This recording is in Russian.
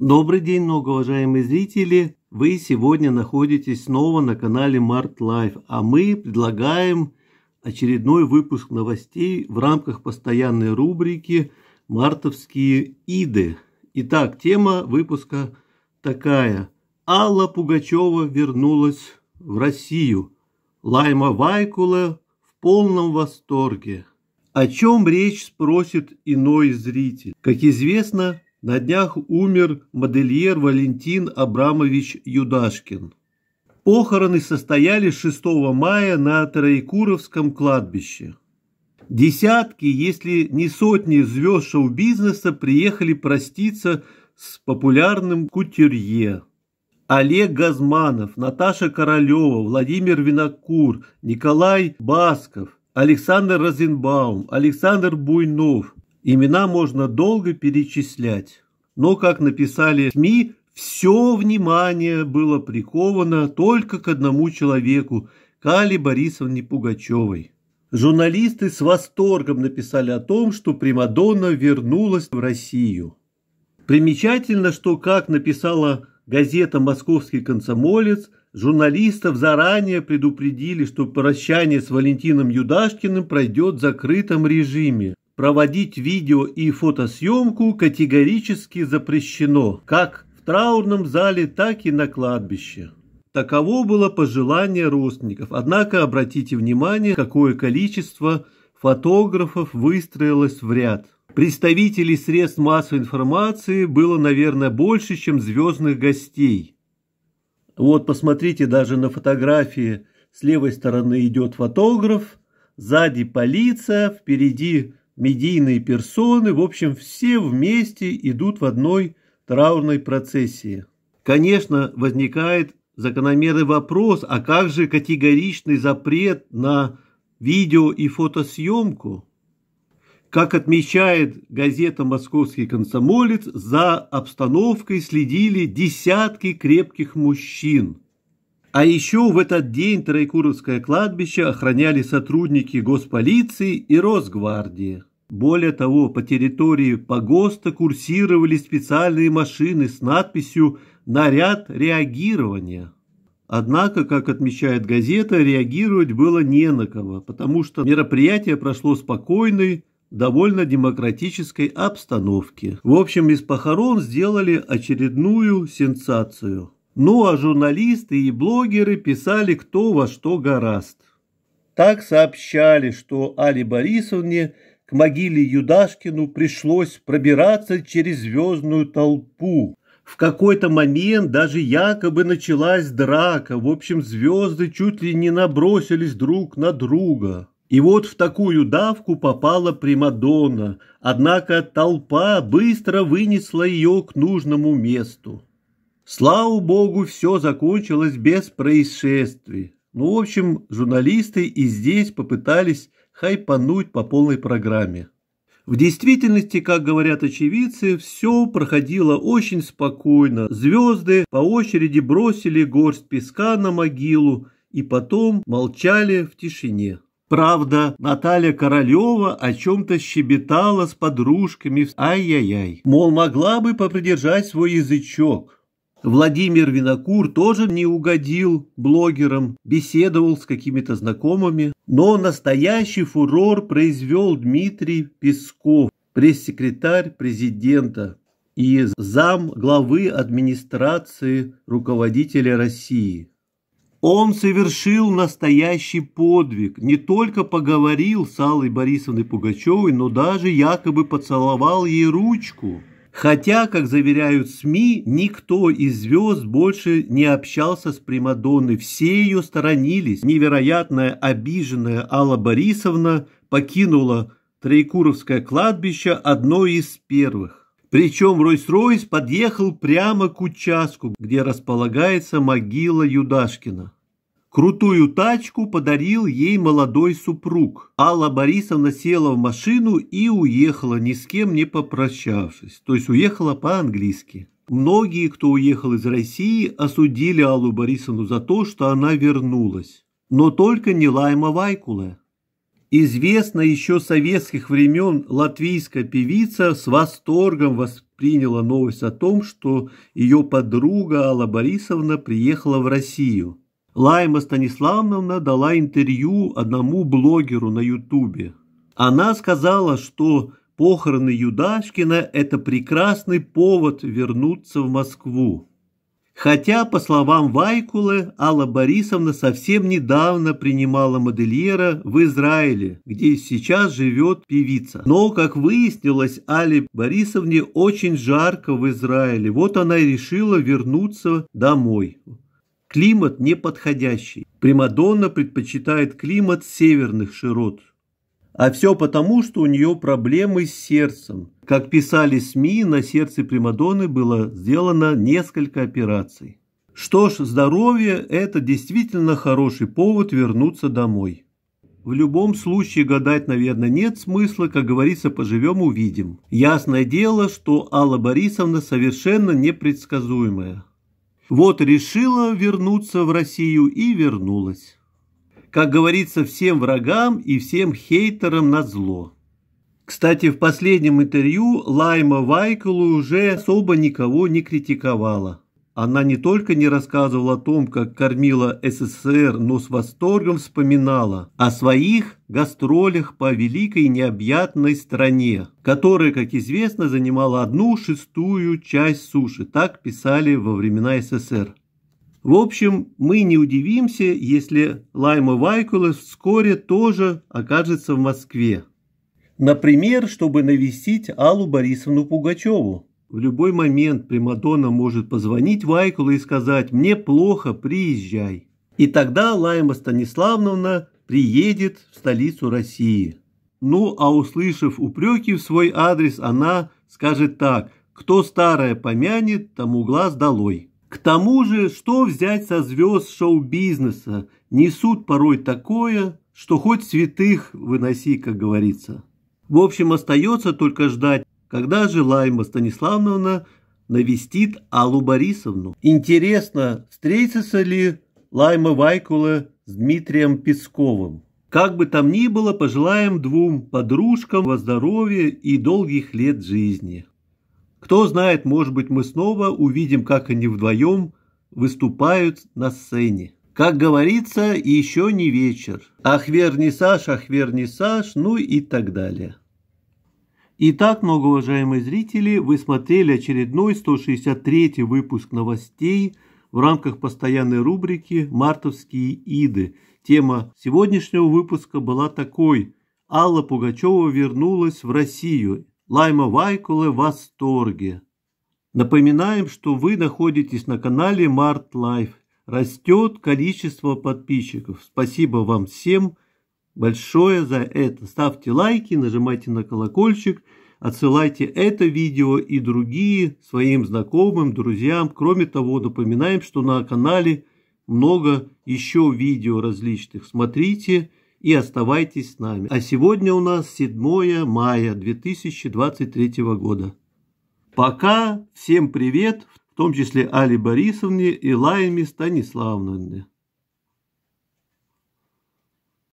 Добрый день, многоуважаемые зрители! Вы сегодня находитесь снова на канале Март Лайф, а мы предлагаем очередной выпуск новостей в рамках постоянной рубрики «Мартовские иды». Итак, тема выпуска такая. Алла Пугачева вернулась в Россию. Лайма Вайкула в полном восторге. О чем речь спросит иной зритель? Как известно, на днях умер модельер Валентин Абрамович Юдашкин. Похороны состоялись 6 мая на Троекуровском кладбище. Десятки, если не сотни звезд шоу-бизнеса приехали проститься с популярным кутюрье. Олег Газманов, Наташа Королева, Владимир Винокур, Николай Басков, Александр Розенбаум, Александр Буйнов, Имена можно долго перечислять, но, как написали СМИ, все внимание было приковано только к одному человеку – Кале Борисовне Пугачевой. Журналисты с восторгом написали о том, что Примадонна вернулась в Россию. Примечательно, что, как написала газета «Московский комсомолец», журналистов заранее предупредили, что прощание с Валентином Юдашкиным пройдет в закрытом режиме проводить видео и фотосъемку категорически запрещено, как в траурном зале, так и на кладбище. Таково было пожелание родственников, однако обратите внимание, какое количество фотографов выстроилось в ряд. Представителей средств массовой информации было, наверное, больше, чем звездных гостей. Вот посмотрите, даже на фотографии с левой стороны идет фотограф, сзади полиция, впереди медийные персоны, в общем, все вместе идут в одной траурной процессии. Конечно, возникает закономерный вопрос, а как же категоричный запрет на видео и фотосъемку? Как отмечает газета «Московский комсомолец», за обстановкой следили десятки крепких мужчин. А еще в этот день Троекуровское кладбище охраняли сотрудники госполиции и Росгвардии. Более того, по территории погоста курсировали специальные машины с надписью «Наряд реагирования». Однако, как отмечает газета, реагировать было не на кого, потому что мероприятие прошло спокойной, довольно демократической обстановке. В общем, из похорон сделали очередную сенсацию. Ну а журналисты и блогеры писали кто во что гораст. Так сообщали, что Али Борисовне – к могиле Юдашкину пришлось пробираться через звездную толпу. В какой-то момент даже якобы началась драка. В общем, звезды чуть ли не набросились друг на друга. И вот в такую давку попала Примадонна, однако толпа быстро вынесла ее к нужному месту. Слава богу, все закончилось без происшествий. Ну, в общем, журналисты и здесь попытались хайпануть по полной программе. В действительности, как говорят очевидцы, все проходило очень спокойно. Звезды по очереди бросили горсть песка на могилу и потом молчали в тишине. Правда, Наталья Королева о чем-то щебетала с подружками. Ай-яй-яй. Мол, могла бы попридержать свой язычок. Владимир Винокур тоже не угодил блогерам, беседовал с какими-то знакомыми, но настоящий фурор произвел Дмитрий Песков, пресс-секретарь президента и зам главы администрации руководителя России. Он совершил настоящий подвиг, не только поговорил с Аллой Борисовной Пугачевой, но даже якобы поцеловал ей ручку – Хотя, как заверяют СМИ, никто из звезд больше не общался с Примадонной, все ее сторонились. Невероятная обиженная Алла Борисовна покинула Троекуровское кладбище одной из первых. Причем Ройс-Ройс подъехал прямо к участку, где располагается могила Юдашкина. Крутую тачку подарил ей молодой супруг. Алла Борисовна села в машину и уехала, ни с кем не попрощавшись. То есть уехала по-английски. Многие, кто уехал из России, осудили Аллу Борисовну за то, что она вернулась. Но только не Лайма Вайкула. Известно еще советских времен латвийская певица с восторгом восприняла новость о том, что ее подруга Алла Борисовна приехала в Россию. Лайма Станиславовна дала интервью одному блогеру на Ютубе. Она сказала, что похороны Юдашкина – это прекрасный повод вернуться в Москву. Хотя, по словам Вайкулы, Алла Борисовна совсем недавно принимала модельера в Израиле, где сейчас живет певица. Но, как выяснилось, Алле Борисовне очень жарко в Израиле, вот она и решила вернуться домой. Климат неподходящий. Примадонна предпочитает климат северных широт. А все потому, что у нее проблемы с сердцем. Как писали СМИ, на сердце Примадонны было сделано несколько операций. Что ж, здоровье – это действительно хороший повод вернуться домой. В любом случае гадать, наверное, нет смысла, как говорится, поживем – увидим. Ясное дело, что Алла Борисовна совершенно непредсказуемая. Вот решила вернуться в Россию и вернулась. Как говорится, всем врагам и всем хейтерам на зло. Кстати, в последнем интервью Лайма Вайкулу уже особо никого не критиковала. Она не только не рассказывала о том, как кормила СССР, но с восторгом вспоминала о своих гастролях по великой необъятной стране, которая, как известно, занимала одну шестую часть суши, так писали во времена СССР. В общем, мы не удивимся, если Лайма Вайкулес вскоре тоже окажется в Москве. Например, чтобы навестить Аллу Борисовну Пугачеву, в любой момент Примадонна может позвонить Вайкулу и сказать «Мне плохо, приезжай». И тогда Лайма Станиславовна приедет в столицу России. Ну, а услышав упреки в свой адрес, она скажет так «Кто старое помянет, тому глаз долой». К тому же, что взять со звезд шоу-бизнеса? Несут порой такое, что хоть святых выноси, как говорится. В общем, остается только ждать, когда же Лайма Станиславовна навестит Аллу Борисовну. Интересно, встретится ли Лайма Вайкула с Дмитрием Песковым. Как бы там ни было, пожелаем двум подружкам во здоровье и долгих лет жизни. Кто знает, может быть, мы снова увидим, как они вдвоем выступают на сцене. Как говорится, еще не вечер. Ах, верни Саш, ах, верни Саш, ну и так далее. Итак, многоуважаемые зрители, вы смотрели очередной 163 выпуск новостей в рамках постоянной рубрики «Мартовские иды». Тема сегодняшнего выпуска была такой «Алла Пугачева вернулась в Россию. Лайма Вайкуле в восторге». Напоминаем, что вы находитесь на канале Март Лайф. Растет количество подписчиков. Спасибо вам всем большое за это. Ставьте лайки, нажимайте на колокольчик, отсылайте это видео и другие своим знакомым, друзьям. Кроме того, напоминаем, что на канале много еще видео различных. Смотрите и оставайтесь с нами. А сегодня у нас 7 мая 2023 года. Пока, всем привет, в том числе Али Борисовне и Лайме Станиславовне.